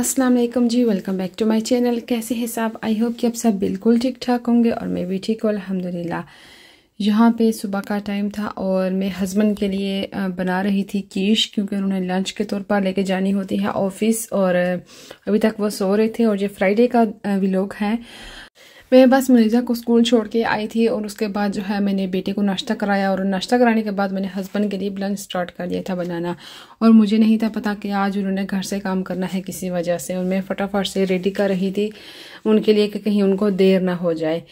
अस्सलाम वालेकुम जी welcome back to my channel कैसे हैं साहब आई होप कि आप सब बिल्कुल ठीक ठाक होंगे और मैं भी ठीक हूँ अल्हम्दुलिल्लाह यहाँ पे सुबह का टाइम था और मैं हस्बैंड के लिए बना रही थी कीश क्योंकि उन्हें लंच के तौर पर लेके जानी होती है ऑफिस और अभी तक वो सो रहे थे और ये फ्राइडे का लोग है मैं बस मनीजा को स्कूल छोड़ के आई थी और उसके बाद जो है मैंने बेटे को नाश्ता कराया और नाश्ता कराने के बाद मैंने हस्बैंड के लिए लंच स्टार्ट कर दिया था बनाना और मुझे नहीं था पता कि आज उन्होंने घर से काम करना है किसी वजह से और मैं फटाफट से रेडी कर रही थी उनके लिए कि कहीं उनको देर ना हो जाए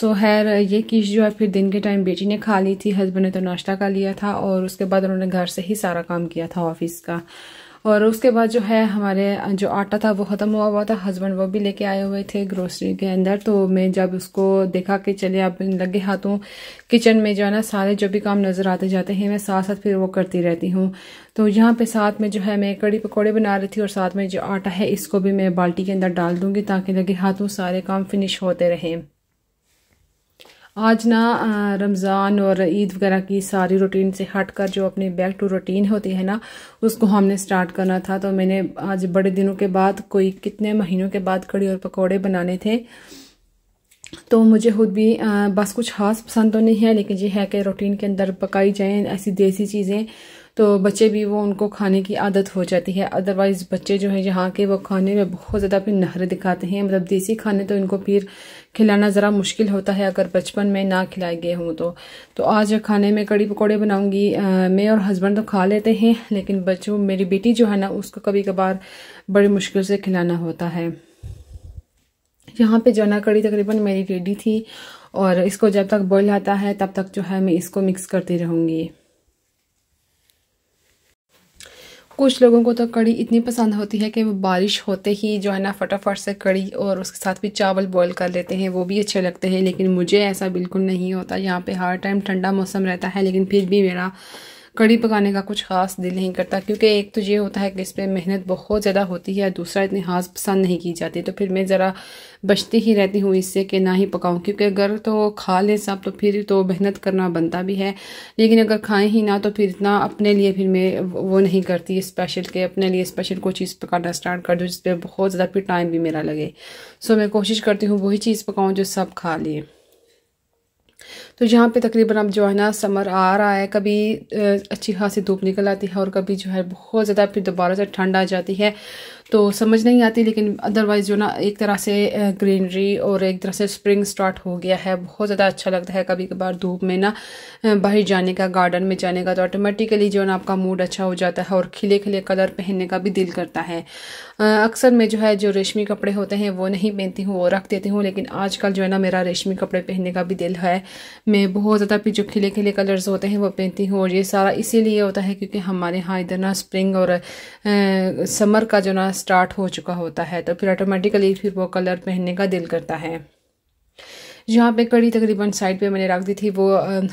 सो खैर ये किश जो है फिर दिन के टाइम बेटी ने खा ली थी हस्बैंड ने तो नाश्ता कर लिया था और उसके बाद उन्होंने घर से ही सारा काम किया था ऑफिस का और उसके बाद जो है हमारे जो आटा था वो ख़त्म हुआ हुआ था हस्बैंड वो भी लेके आए हुए थे ग्रोसरी के अंदर तो मैं जब उसको देखा कि चले अब लगे हाथों किचन में जो है ना सारे जो भी काम नज़र आते जाते हैं मैं साथ साथ फिर वो करती रहती हूँ तो यहाँ पे साथ में जो है मैं कड़ी पकौड़े बना रही थी और साथ में जो आटा है इसको भी मैं बाल्टी के अंदर डाल दूँगी ताकि लगे हाथों सारे काम फिनिश होते रहें आज ना रमज़ान और ईद वगैरह की सारी रूटीन से हटकर जो अपनी बैक टू रूटीन होती है ना उसको हमने स्टार्ट करना था तो मैंने आज बड़े दिनों के बाद कोई कितने महीनों के बाद कड़ी और पकौड़े बनाने थे तो मुझे खुद भी बस कुछ खास पसंद तो नहीं है लेकिन ये है कि रूटीन के अंदर पकाई जाएँ ऐसी देसी चीज़ें तो बच्चे भी वो उनको खाने की आदत हो जाती है अदरवाइज़ बच्चे जो है यहाँ के वो खाने में बहुत ज़्यादा अपनी नहरे दिखाते हैं मतलब देसी खाने तो इनको फिर खिलाना ज़रा मुश्किल होता है अगर बचपन में ना खिलाए गए हों तो तो आज खाने में कड़ी पकौड़े बनाऊंगी मैं और हस्बैंड तो खा लेते हैं लेकिन बच्चों मेरी बेटी जो है ना उसको कभी कभार बड़ी मुश्किल से खिलाना होता है यहाँ पे जाना कड़ी तकरीबन मेरी रेडी थी और इसको जब तक बॉयल आता है तब तक जो है मैं इसको मिक्स करती रहूँगी कुछ लोगों को तो कड़ी इतनी पसंद होती है कि वो बारिश होते ही जो है ना फटाफट से कड़ी और उसके साथ भी चावल बॉईल कर लेते हैं वो भी अच्छे लगते हैं लेकिन मुझे ऐसा बिल्कुल नहीं होता यहाँ पे हर टाइम ठंडा मौसम रहता है लेकिन फिर भी मेरा कड़ी पकाने का कुछ ख़ास दिल नहीं करता क्योंकि एक तो ये होता है कि इस पर मेहनत बहुत ज़्यादा होती है दूसरा इतनी खास पसंद नहीं की जाती तो फिर मैं ज़रा बचती ही रहती हूँ इससे कि ना ही पकाऊँ क्योंकि अगर तो खा लें सब तो फिर तो मेहनत करना बनता भी है लेकिन अगर खाएं ही ना तो फिर इतना अपने लिए फिर मैं वो नहीं करती स्पेशल के अपने लिए स्पेशल कोई चीज़ पकाना स्टार्ट कर दूँ जिस पर बहुत ज़्यादा फिर टाइम भी मेरा लगे सो मैं कोशिश करती हूँ वही चीज़ पकाऊँ जो सब खा लें तो यहाँ पे तकरीबन अब जो है ना समर आ रहा है कभी अच्छी खासी धूप निकल आती है और कभी जो है बहुत ज़्यादा फिर दोबारा से ठंड आ जाती है तो समझ नहीं आती लेकिन अदरवाइज़ जो ना एक तरह से ग्रीनरी और एक तरह से स्प्रिंग स्टार्ट हो गया है बहुत ज़्यादा अच्छा लगता है कभी कभार धूप में ना बाहर जाने का गार्डन में जाने का तो ऑटोमेटिकली जो ना आपका मूड अच्छा हो जाता है और खिले खिले कलर पहनने का भी दिल करता है अक्सर मैं जो है जो रेशमी कपड़े होते हैं वो नहीं पहनती हूँ वो रख देती हूँ लेकिन आजकल जो है ना मेरा रेशमी कपड़े पहनने का भी दिल है मैं बहुत ज़्यादा भी जो खिले खिले कलर्स होते हैं वो पहनती हूँ और ये सारा इसीलिए होता है क्योंकि हमारे यहाँ इधर ना स्प्रिंग और समर का जो ना स्टार्ट हो चुका होता है तो फिर ऑटोमेटिकली फिर वो कलर पहनने का दिल करता है जहाँ पे कड़ी तकरीबन साइड पे मैंने रख दी थी वो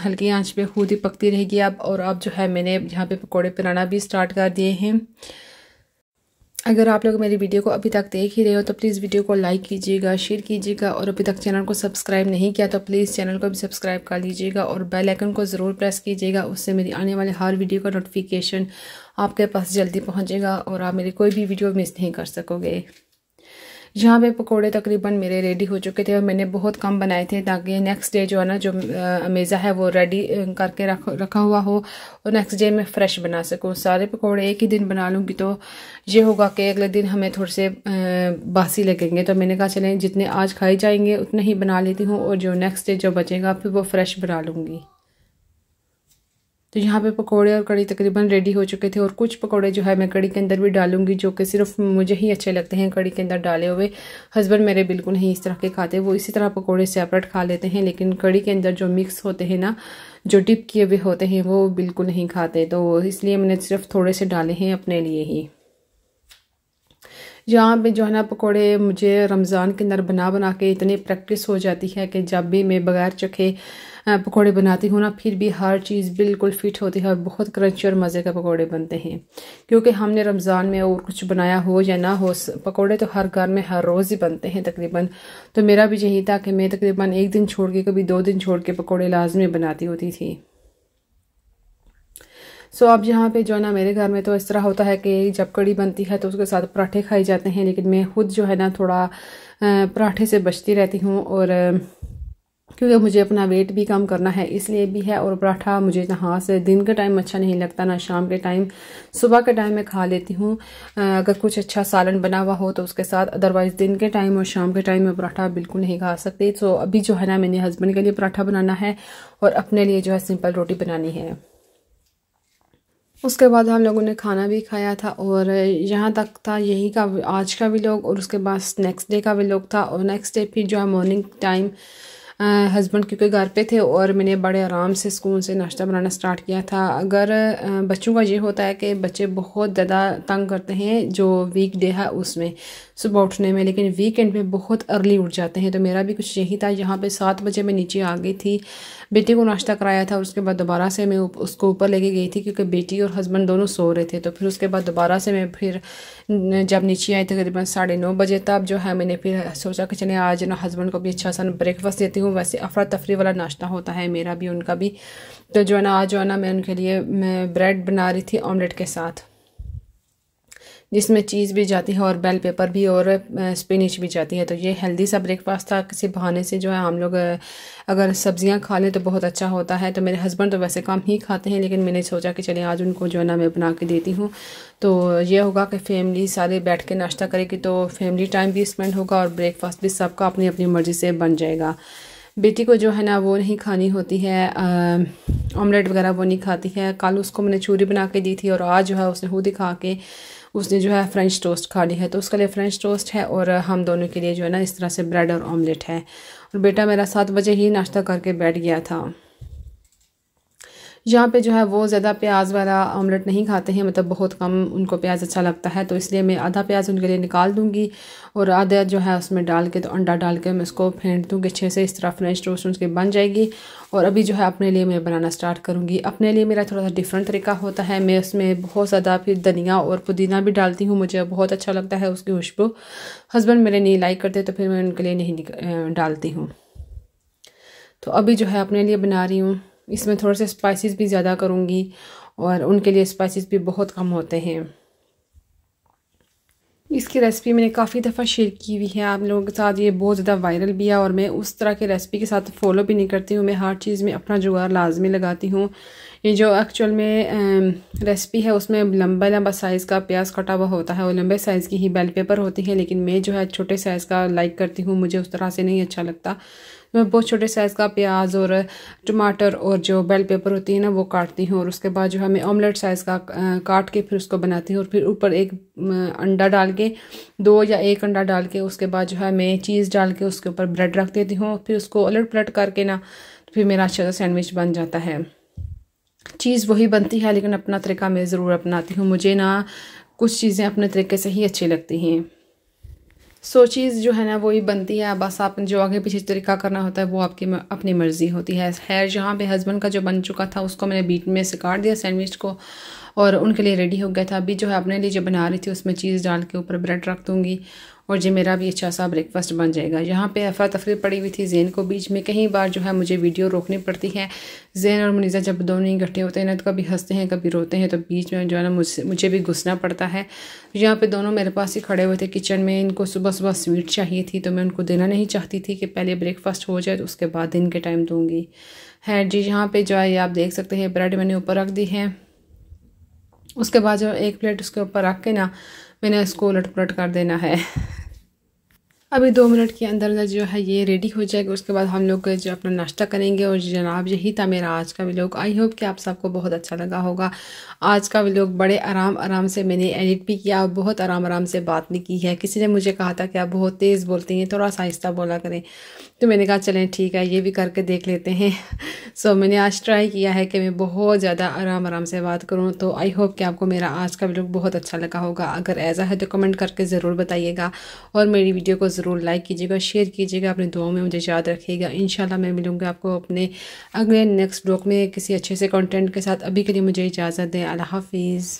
हल्की आंच पे खुद ही पकती रहेगी अब और अब जो है मैंने यहाँ पे पकोड़े बनाना भी स्टार्ट कर दिए हैं अगर आप लोग मेरी वीडियो को अभी तक देख ही रहे हो तो प्लीज़ वीडियो को लाइक कीजिएगा शेयर कीजिएगा और अभी तक चैनल को सब्सक्राइब नहीं किया तो प्लीज़ चैनल को भी सब्सक्राइब कर लीजिएगा और बेल आइकन को ज़रूर प्रेस कीजिएगा उससे मेरी आने वाले हर वीडियो का नोटिफिकेशन आपके पास जल्दी पहुँचेगा और आप मेरी कोई भी वीडियो मिस नहीं कर सकोगे यहाँ पे पकोड़े तकरीबन मेरे रेडी हो चुके थे और मैंने बहुत कम बनाए थे ताकि नेक्स्ट डे जो है ना जो अमेज़ा है वो रेडी करके रख रखा हुआ हो और नेक्स्ट डे मैं फ़्रेश बना सकूँ सारे पकोड़े एक ही दिन बना लूँगी तो ये होगा कि अगले दिन हमें थोड़े से बासी लगेंगे तो मैंने कहा चलें जितने आज खाए जाएंगे उतने ही बना लेती हूँ और जो नेक्स्ट डे जो बचेगा फिर वो फ़्रेश बना लूँगी तो यहाँ पे पकोड़े और कड़ी तकरीबन रेडी हो चुके थे और कुछ पकोड़े जो है मैं कड़ी के अंदर भी डालूंगी जो कि सिर्फ मुझे ही अच्छे लगते हैं कड़ी के अंदर डाले हुए हस्बैंड मेरे बिल्कुल नहीं इस तरह के खाते वो इसी तरह पकोड़े सेपरेट खा लेते हैं लेकिन कड़ी के अंदर जो मिक्स होते हैं ना जो डिप किए हुए होते हैं वो बिल्कुल नहीं खाते तो इसलिए मैंने सिर्फ थोड़े से डाले हैं अपने लिए ही यहाँ पे जो है ना पकौड़े मुझे रमज़ान के अंदर बना बना के इतनी प्रैक्टिस हो जाती है कि जब भी मैं बगैर चखे पकौड़े बनाती हूँ ना फिर भी हर चीज़ बिल्कुल फिट होती है और बहुत क्रंची और मज़े के पकौड़े बनते हैं क्योंकि हमने रमज़ान में और कुछ बनाया हो या ना हो पकौड़े तो हर घर में हर रोज़ ही बनते हैं तकरीबन तो मेरा भी यही था कि मैं तकरीबन एक दिन छोड़ के कभी दो दिन छोड़ के पकौड़े लाजमी बनाती होती थी सो अब यहाँ पे जो है ना मेरे घर में तो इस तरह होता है कि जब कड़ी बनती है तो उसके साथ पराठे खाए जाते हैं लेकिन मैं खुद जो है ना थोड़ा पराठे से बचती रहती हूँ और क्योंकि मुझे अपना वेट भी कम करना है इसलिए भी है और पराठा मुझे नहा से दिन का टाइम अच्छा नहीं लगता ना शाम के टाइम सुबह के टाइम मैं खा लेती हूँ अगर कुछ अच्छा सालन बना हुआ हो तो उसके साथ अदरवाइज़ दिन के टाइम और शाम के टाइम मैं पराठा बिल्कुल नहीं खा सकती तो अभी जो है ना मैंने हस्बैंड के लिए पराठा बनाना है और अपने लिए जो है सिंपल रोटी बनानी है उसके बाद हम लोगों ने खाना भी खाया था और यहाँ तक था यही का आज का भी लोग और उसके बाद नेक्स्ट डे का भी लोग था और नेक्स्ट डे फिर जो है मॉर्निंग टाइम हस्बैंड क्योंकि घर पे थे और मैंने बड़े आराम से सुकून से नाश्ता बनाना स्टार्ट किया था अगर बच्चों का ये होता है कि बच्चे बहुत ज़्यादा तंग करते हैं जो वीक डे है उसमें सुबह उठने में लेकिन वीकेंड में बहुत अर्ली उठ जाते हैं तो मेरा भी कुछ यही था यहाँ पे सात बजे मैं नीचे आ गई थी बेटी को नाश्ता कराया था और उसके बाद दोबारा से मैं उसको ऊपर लेके गई थी क्योंकि बेटी और हस्बैंड दोनों सो रहे थे तो फिर उसके बाद दोबारा से मैं फिर जब नीचे आई तकरीबन तो साढ़े नौ बजे तब जो है मैंने फिर सोचा कि चले आज ना हस्बैंड को भी अच्छा सा ब्रेकफास्ट देती हूँ वैसे अफरा तफरी वाला नाश्ता होता है मेरा भी उनका भी तो जो है ना आज जो है ना मैं उनके लिए मैं ब्रेड बना रही थी ऑमलेट के साथ जिसमें चीज़ भी जाती है और बेल पेपर भी और स्पिनिश भी जाती है तो ये हेल्दी सा ब्रेकफास्ट था किसी बहाने से जो है हम लोग अगर सब्जियां खा लें तो बहुत अच्छा होता है तो मेरे हस्बैंड तो वैसे काम ही खाते हैं लेकिन मैंने सोचा कि चले आज उनको जो है ना मैं बना के देती हूँ तो ये होगा कि फैमिली सारे बैठ के नाश्ता करेगी तो फैमिली टाइम भी स्पेंड होगा और ब्रेकफास्ट भी सबका अपनी अपनी मर्ज़ी से बन जाएगा बेटी को जो है ना वो नहीं खानी होती है ऑमलेट वगैरह वो नहीं खाती है कल उसको मैंने चूरी बना के दी थी और आज जो है उसने खुद ही खा के उसने जो है फ्रेंच टोस्ट खा ली है तो उसके लिए फ्रेंच टोस्ट है और हम दोनों के लिए जो है ना इस तरह से ब्रेड और ऑमलेट है और बेटा मेरा सात बजे ही नाश्ता करके बैठ गया था जहाँ पे जो है वो ज़्यादा प्याज वाला ऑमलेट नहीं खाते हैं मतलब बहुत कम उनको प्याज अच्छा लगता है तो इसलिए मैं आधा प्याज उनके लिए निकाल दूँगी और आधा जो है उसमें डाल के तो अंडा डाल के मैं उसको फेंट दूँगी अच्छे से इस तरह फ्रेंच टोस्ट उसके बन जाएगी और अभी जो है अपने लिए मैं बनाना स्टार्ट करूँगी अपने लिए मेरा थोड़ा सा डिफरेंट तरीका होता है मैं उसमें बहुत ज़्यादा फिर धनिया और पुदीना भी डालती हूँ मुझे बहुत अच्छा लगता है उसकी खुशबू हस्बैंड मेरे नहीं लाइक करते तो फिर मैं उनके लिए नहीं डालती हूँ तो अभी जो है अपने लिए बना रही हूँ इसमें थोड़े से स्पाइसेस भी ज़्यादा करूँगी और उनके लिए स्पाइसेस भी बहुत कम होते हैं इसकी रेसिपी मैंने काफ़ी दफ़ा शेयर की हुई है आप लोगों के साथ ये बहुत ज़्यादा वायरल भी है और मैं उस तरह के रेसिपी के साथ फॉलो भी नहीं करती हूँ मैं हर चीज़ में अपना जुगाड़ लाजमी लगाती हूँ ये जो एक्चुअल में रेसिपी है उसमें लंबा लंबा साइज़ का प्याज कटा हुआ होता है और लंबे साइज़ की ही बेल पेपर होती है लेकिन मैं जो है छोटे साइज़ का लाइक करती हूँ मुझे उस तरह से नहीं अच्छा लगता मैं बहुत छोटे साइज़ का प्याज और टमाटर और जो बेल पेपर होती है ना वो काटती हूँ और उसके बाद जो है मैं ऑमलेट साइज़ का काट के फिर उसको बनाती हूँ और फिर ऊपर एक अंडा डाल के दो या एक अंडा डाल के उसके बाद जो है मैं चीज़ डाल के उसके ऊपर ब्रेड रख देती हूँ फिर उसको उलट पलट करके ना तो फिर मेरा अच्छा सा सैंडविच बन जाता है चीज़ वही बनती है लेकिन अपना तरीका मैं ज़रूर अपनाती हूँ मुझे ना कुछ चीज़ें अपने तरीके से ही अच्छी लगती हैं सो चीज़ जो है ना वो ही बनती है बस आप जो आगे पीछे तरीका करना होता है वो आपकी अपनी मर्ज़ी होती है खैर जहाँ पे हस्बैंड का जो बन चुका था उसको मैंने बीट में से काट दिया सैंडविच को और उनके लिए रेडी हो गया था अभी जो है अपने लिए जो बना रही थी उसमें चीज़ डाल के ऊपर ब्रेड रख दूँगी और जी मेरा भी अच्छा सा ब्रेकफास्ट बन जाएगा यहाँ पे अफरा तफरी पड़ी हुई थी जैन को बीच में कई बार जो है मुझे वीडियो रोकनी पड़ती है जैन और मुनीज़ा जब दोनों इकट्ठे होते हैं ना तो कभी हंसते हैं कभी रोते हैं तो बीच में जो है ना मुझसे मुझे भी घुसना पड़ता है यहाँ पे दोनों मेरे पास ही खड़े हुए थे किचन में इनको सुबह सुबह स्वीट चाहिए थी तो मैं उनको देना नहीं चाहती थी कि पहले ब्रेकफास्ट हो जाए तो उसके बाद दिन के टाइम दूँगी है जी यहाँ पे जो है आप देख सकते हैं ब्रेड मैंने ऊपर रख दी है उसके बाद जो एक प्लेट उसके ऊपर रख के ना मैंने इसको उलट पुलट कर देना है अभी दो मिनट के अंदर अंदर जो है ये रेडी हो जाएगा उसके बाद हम लोग जो अपना नाश्ता करेंगे और जनाब यही था मेरा आज का व्लॉग आई होप कि आप सबको बहुत अच्छा लगा होगा आज का व्लॉग बड़े आराम आराम से मैंने एडिट भी किया और बहुत आराम आराम से बात नहीं की है किसी ने मुझे कहा था कि आप बहुत तेज़ बोलती हैं थोड़ा साहिस्ता बोला करें तो मैंने कहा चलें ठीक है ये भी करके देख लेते हैं सो so, मैंने आज ट्राई किया है कि मैं बहुत ज़्यादा आराम आराम से बात करूँ तो आई होप कि आपको मेरा आज का व्लॉग बहुत अच्छा लगा होगा अगर ऐसा है तो कमेंट करके ज़रूर बताइएगा और मेरी वीडियो को ज़रूर लाइक कीजिएगा शेयर कीजिएगा अपने दुआओं में मुझे याद रखिएगा इन मैं मिलूँगा आपको अपने अगले नेक्स्ट ब्लॉग में किसी अच्छे से कॉन्टेंट के साथ अभी के लिए मुझे इजाज़त दें अल्लाह हाफिज़